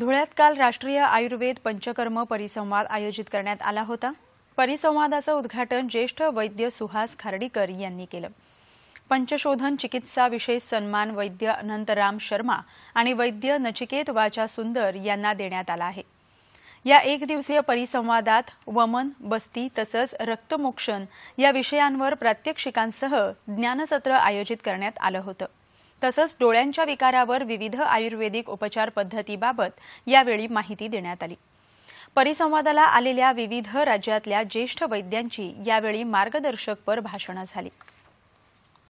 धुळ्यात काल राष्ट्रीय आयुर्वेद पंचकर्म परिसंवाद आयोजित करण्यात आला होता परिसंवादाचं उद्घाटन ज्येष्ठ वैद्य सुहास खार्डीकर यांनी केलं पंचशोधन चिकित्सा विशेष सन्मान वैद्य अनंतराम शर्मा आणि वैद्य नचिकेत वाचा सुंदर यांना देण्यात आला आहे या एक दिवसीय परिसंवादात वमन बस्ती तसंच रक्तमोक्षण या विषयांवर प्रात्यक्षिकांसह ज्ञानसत्र आयोजित करण्यात आलं होतं तसंच डोळ्यांच्या विकारावर विविध आयुर्वेदिक उपचार पद्धतीबाबत यावेळी माहिती देण्यात आली परिसंवादाला आलेल्या विविध राज्यातल्या ज्येष्ठ वैद्यांची यावेळी मार्गदर्शकपर भाषणं झाली